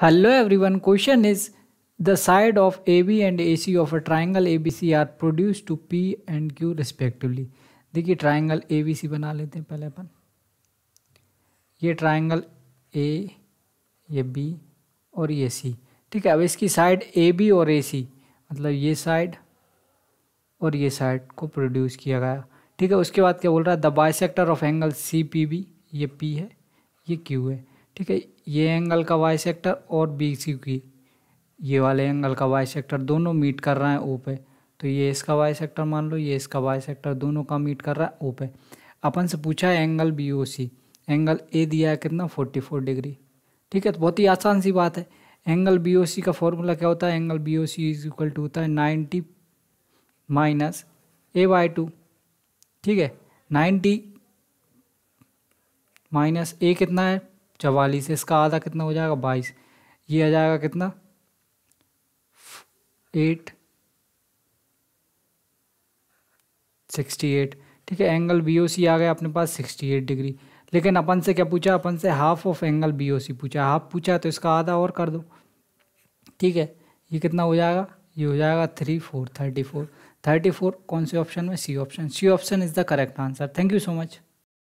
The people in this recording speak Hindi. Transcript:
Hello everyone, question is the side of AB and AC of a triangle ABC are produced to P and Q respectively. देखिए ट्राइंगल ए बी सी बना लेते हैं पहले अपन ये ट्राइंगल ए ये बी और ये सी ठीक है अब इसकी साइड ए बी और ए सी मतलब ये साइड और ये साइड को प्रोड्यूस किया गया ठीक है उसके बाद क्या बोल रहा है the sector of angle C P B ये पी है ये क्यू है ठीक है ये एंगल का वाई सेक्टर और बी सी की ये वाले एंगल का वाई सेक्टर दोनों मीट कर रहे हैं ओ पे तो ये इसका वाई सेक्टर मान लो ये इसका वाई सेक्टर दोनों का मीट कर रहा है ओ पे अपन से पूछा है angle B O C angle A दिया है कितना फोर्टी फोर डिग्री ठीक है तो बहुत ही आसान सी बात है एंगल बी ओ सी का फॉर्मूला क्या होता है angle B O C is equal to होता है ninety minus A by two ठीक है नाइन्टी माइनस ए कितना है चवालीस इसका आधा कितना हो जाएगा बाईस ये आ जाएगा कितना एट सिक्सटी एट ठीक है एंगल बी ओ सी आ गया अपने पास सिक्सटी एट डिग्री लेकिन अपन से क्या पूछा अपन से half of angle B O C पूछा हाफ पूछा तो इसका आधा और कर दो ठीक है ये कितना हो जाएगा ये हो जाएगा three four thirty four thirty four कौन से ऑप्शन में C option C option is the correct answer thank you so much